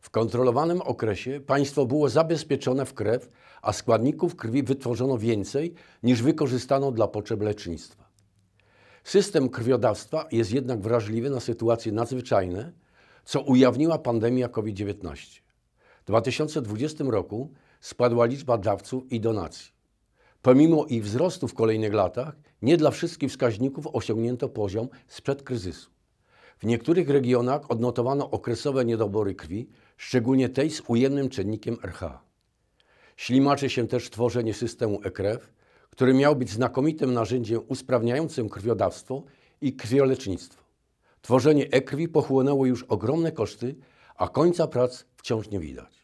W kontrolowanym okresie państwo było zabezpieczone w krew, a składników krwi wytworzono więcej niż wykorzystano dla potrzeb lecznictwa. System krwiodawstwa jest jednak wrażliwy na sytuacje nadzwyczajne, co ujawniła pandemia COVID-19. W 2020 roku spadła liczba dawców i donacji. Pomimo ich wzrostu w kolejnych latach, nie dla wszystkich wskaźników osiągnięto poziom sprzed kryzysu. W niektórych regionach odnotowano okresowe niedobory krwi, szczególnie tej z ujemnym czynnikiem RH. Ślimaczy się też tworzenie systemu e-krew, który miał być znakomitym narzędziem usprawniającym krwiodawstwo i krwiolecznictwo. Tworzenie e-krwi e pochłonęło już ogromne koszty, a końca prac wciąż nie widać.